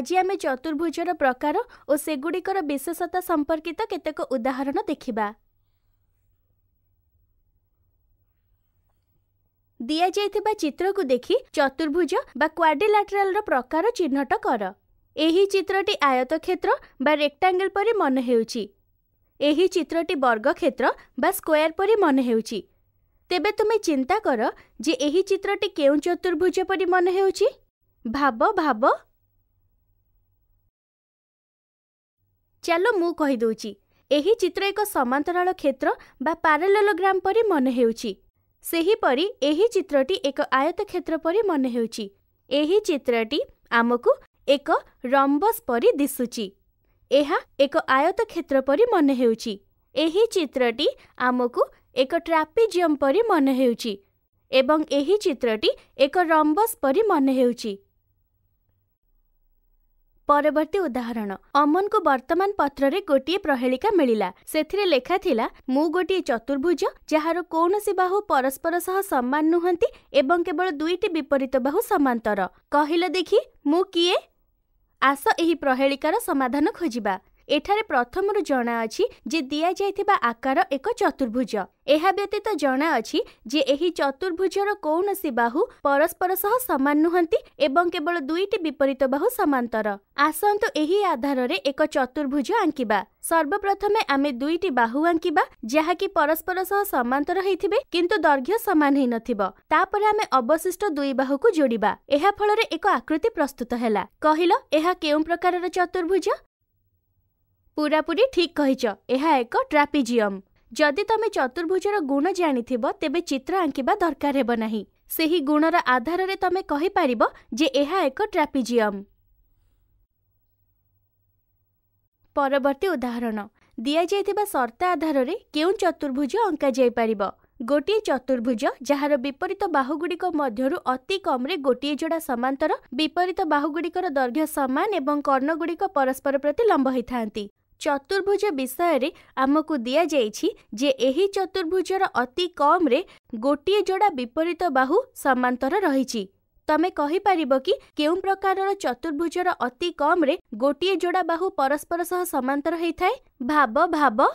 ଆଜି ଆମେ ଚତୁର୍ଭୁଜର ପ୍ରକାର ଓ ସେଗୁଡ଼ିକର ବିଶେଷତା ସମ୍ପର୍କିତ କେତେକ ଉଦାହରଣ ଦେଖିବା ଦିଆଯାଇଥିବା ଚିତ୍ରକୁ ଦେଖି ଚତୁର୍ଭୁଜ ବା କ୍ୱାଡ଼ିଲାଟ୍ରାଲର ପ୍ରକାର ଚିହ୍ନଟ କର ଏହି ଚିତ୍ରଟି ଆୟତକ୍ଷେତ୍ର ବା ରେକ୍ଟାଙ୍ଗେଲ ପରି ମନେ ହେଉଛି ଏହି ଚିତ୍ରଟି ବର୍ଗକ୍ଷେତ୍ର ବା ସ୍କୋୟାର ପରି ମନେ ହେଉଛି ତେବେ ତୁମେ ଚିନ୍ତା କର ଯେ ଏହି ଚିତ୍ରଟି କେଉଁ ଚତୁର୍ଭୁଜ ପରି ମନେ ହେଉଛି ଭାବ ଭାବ ଚାଲ ମୁଁ କହିଦଉଛି ଏହି ଚିତ୍ର ଏକ ସମାନ୍ତରାଳ କ୍ଷେତ୍ର ବା ପାରାଲୋଲୋଗ୍ରାମ ପରି ମନେ ହେଉଛି ସେହିପରି ଏହି ଚିତ୍ରଟି ଏକ ଆୟତ କ୍ଷେତ୍ର ପରି ମନେ ହେଉଛି ଏହି ଚିତ୍ରଟି ଆମକୁ ଏକ ରମ୍ବସ୍ ପରି ଦିଶୁଛି ଏହା ଏକ ଆୟତ କ୍ଷେତ୍ର ପରି ମନେ ହେଉଛି ଏହି ଚିତ୍ରଟି ଆମକୁ ଏକ ଟ୍ରାପିଜିୟମ୍ ପରି ମନେ ହେଉଛି ଏବଂ ଏହି ଚିତ୍ରଟି ଏକ ରମ୍ବସ୍ ପରି ମନେ ହେଉଛି ପରବର୍ତ୍ତୀ ଉଦାହରଣ ଅମନକୁ ବର୍ତ୍ତମାନ ପତ୍ରରେ ଗୋଟିଏ ପ୍ରହେଳିକା ମିଳିଲା ସେଥିରେ ଲେଖା ଥିଲା ମୁଁ ଗୋଟିଏ ଚତୁର୍ଭୁଜ ଯାହାର କୌଣସି ବାହୁ ପରସ୍ପର ସହ ସମାନ ନୁହନ୍ତି ଏବଂ କେବଳ ଦୁଇଟି ବିପରୀତ ବାହୁ ସମାନ୍ତର କହିଲ ଦେଖି ମୁଁ କିଏ ଆସ ଏହି ପ୍ରହେଳିକାର ସମାଧାନ ଖୋଜିବା ଏଠାରେ ପ୍ରଥମରୁ ଜଣାଅଛି ଯେ ଦିଆଯାଇଥିବା ଆକାର ଏକ ଚତୁର୍ଭୁଜ ଏହା ବ୍ୟତୀତ ଜଣାଅଛି ଯେ ଏହି ଚତୁର୍ଭୁଜର କୌଣସି ବାହୁ ପରସ୍ପର ସହ ସମାନ ନୁହନ୍ତି ଏବଂ କେବଳ ଦୁଇଟି ବିପରୀତ ବାହୁ ସମାନ୍ତର ଆସନ୍ତୁ ଏହି ଆଧାରରେ ଏକ ଚତୁର୍ଭୁଜ ଆଙ୍କିବା ସର୍ବପ୍ରଥମେ ଆମେ ଦୁଇଟି ବାହୁ ଆଙ୍କିବା ଯାହାକି ପରସ୍ପର ସହ ସମାନ୍ତର ହେଇଥିବେ କିନ୍ତୁ ଦୈର୍ଘ୍ୟ ସମାନ ହେଇନଥିବ ତାପରେ ଆମେ ଅବଶିଷ୍ଟ ଦୁଇ ବାହୁକୁ ଯୋଡ଼ିବା ଏହା ଫଳରେ ଏକ ଆକୃତି ପ୍ରସ୍ତୁତ ହେଲା କହିଲ ଏହା କେଉଁ ପ୍ରକାରର ଚତୁର୍ଭୁଜ ପୂରାପୂରି ଠିକ୍ କହିଛ ଏହା ଏକ ଟ୍ରାପିଜିୟମ୍ ଯଦି ତମେ ଚତୁର୍ଭୁଜର ଗୁଣ ଜାଣିଥିବ ତେବେ ଚିତ୍ର ଆଙ୍କିବା ଦରକାର ହେବ ନାହିଁ ସେହି ଗୁଣର ଆଧାରରେ ତମେ କହିପାରିବ ଯେ ଏହା ଏକ ଟ୍ରାପିଜିୟମ୍ ପରବର୍ତ୍ତୀ ଉଦାହରଣ ଦିଆଯାଇଥିବା ସର୍ତ୍ତା ଆଧାରରେ କେଉଁ ଚତୁର୍ଭୁଜ ଅଙ୍କାଯାଇପାରିବ ଗୋଟିଏ ଚତୁର୍ଭୁଜ ଯାହାର ବିପରୀତ ବାହୁଗୁଡ଼ିକ ମଧ୍ୟରୁ ଅତି କମ୍ରେ ଗୋଟିଏ ଯୋଡ଼ା ସମାନ୍ତର ବିପରୀତ ବାହୁଗୁଡ଼ିକର ଦୈର୍ଘ୍ୟ ସମାନ ଏବଂ କର୍ଣ୍ଣଗୁଡ଼ିକ ପରସ୍ପର ପ୍ରତି ଲମ୍ବ ହୋଇଥାନ୍ତି ଚତୁର୍ଭୁଜ ବିଷୟରେ ଆମକୁ ଦିଆଯାଇଛି ଯେ ଏହି ଚତୁର୍ଭୁଜର ଅତି କମ୍ରେ ଗୋଟିଏ ଯୋଡ଼ା ବିପରୀତ ବାହୁ ସମାନ୍ତର ରହିଛି ତମେ କହିପାରିବ କି କେଉଁ ପ୍ରକାରର ଚତୁର୍ଭୁଜର ଅତି କମ୍ରେ ଗୋଟିଏ ଯୋଡ଼ା ବାହୁ ପରସ୍ପର ସହ ସମାନ୍ତର ହୋଇଥାଏ ଭାବ ଭାବ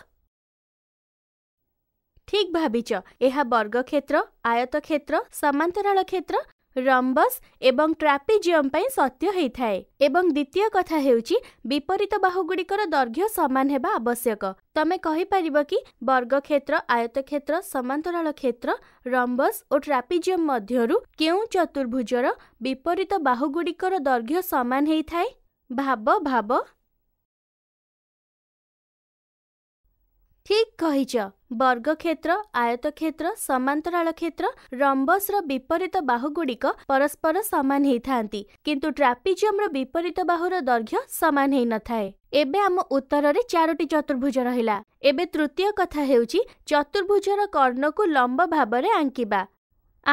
ଠିକ୍ ଭାବିଛ ଏହା ବର୍ଗକ୍ଷେତ୍ର ଆୟତ କ୍ଷେତ୍ର ସମାନ୍ତରାଳ କ୍ଷେତ୍ର ରମ୍ବସ୍ ଏବଂ ଟ୍ରାପିଜିୟମ୍ ପାଇଁ ସତ୍ୟ ହେଇଥାଏ ଏବଂ ଦ୍ୱିତୀୟ କଥା ହେଉଛି ବିପରୀତ ବାହୁଗୁଡ଼ିକର ଦୈର୍ଘ୍ୟ ସମାନ ହେବା ଆବଶ୍ୟକ ତମେ କହିପାରିବ କି ବର୍ଗକ୍ଷେତ୍ର ଆୟତକ୍ଷେତ୍ର ସମାନ୍ତରାଳ କ୍ଷେତ୍ର ରମ୍ବସ୍ ଓ ଟ୍ରାପିଜିୟମ୍ ମଧ୍ୟରୁ କେଉଁ ଚତୁର୍ଭୁଜର ବିପରୀତ ବାହୁଗୁଡ଼ିକର ଦୈର୍ଘ୍ୟ ସମାନ ହେଇଥାଏ ଭାବ ଭାବ ଠିକ୍ କହିଚ ବର୍ଗକ୍ଷେତ୍ର ଆୟତକ୍ଷେତ୍ର ସମାନ୍ତରାଳ କ୍ଷେତ୍ର ରମ୍ବସ୍ର ବିପରୀତ ବାହୁଗୁଡ଼ିକ ପରସ୍ପର ସମାନ ହେଇଥାନ୍ତି କିନ୍ତୁ ଟ୍ରାପିଜିୟମର ବିପରୀତ ବାହୁର ଦୈର୍ଘ୍ୟ ସମାନ ହେଇନଥାଏ ଏବେ ଆମ ଉତ୍ତରରେ ଚାରୋଟି ଚତୁର୍ଭୁଜ ରହିଲା ଏବେ ତୃତୀୟ କଥା ହେଉଛି ଚତୁର୍ଭୁଜର କର୍ଣ୍ଣକୁ ଲମ୍ବ ଭାବରେ ଆଙ୍କିବା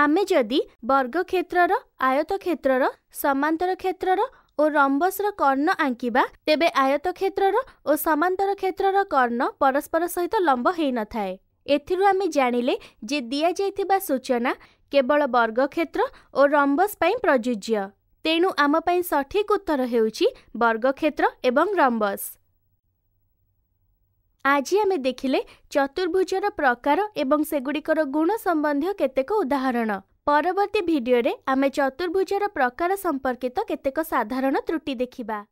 ଆମେ ଯଦି ବର୍ଗକ୍ଷେତ୍ରର ଆୟତକ୍ଷେତ୍ରର ସମାନ୍ତର କ୍ଷେତ୍ରର ଓ ରମ୍ବସର କର୍ଣ୍ଣ ଆଙ୍କିବା ତେବେ ଆୟତ କ୍ଷେତ୍ରର ଓ ସମାନ୍ତର କ୍ଷେତ୍ରର କର୍ଣ୍ଣ ପରସ୍ପର ସହିତ ଲମ୍ବ ହୋଇନଥାଏ ଏଥିରୁ ଆମେ ଜାଣିଲେ ଯେ ଦିଆଯାଇଥିବା ସୂଚନା କେବଳ ବର୍ଗକ୍ଷେତ୍ର ଓ ରମ୍ବସ୍ ପାଇଁ ପ୍ରଯୁଜ୍ୟ ତେଣୁ ଆମ ପାଇଁ ସଠିକ୍ ଉତ୍ତର ହେଉଛି ବର୍ଗକ୍ଷେତ୍ର ଏବଂ ରମ୍ବସ୍ ଆଜି ଆମେ ଦେଖିଲେ ଚତୁର୍ଭୁଜର ପ୍ରକାର ଏବଂ ସେଗୁଡ଼ିକର ଗୁଣ ସମ୍ବନ୍ଧୀୟ କେତେକ ଉଦାହରଣ ପରବର୍ତ୍ତୀ ଭିଡିଓରେ ଆମେ ଚତୁର୍ଭୁଜର ପ୍ରକାର ସମ୍ପର୍କିତ କେତେକ ସାଧାରଣ ତ୍ରୁଟି ଦେଖିବା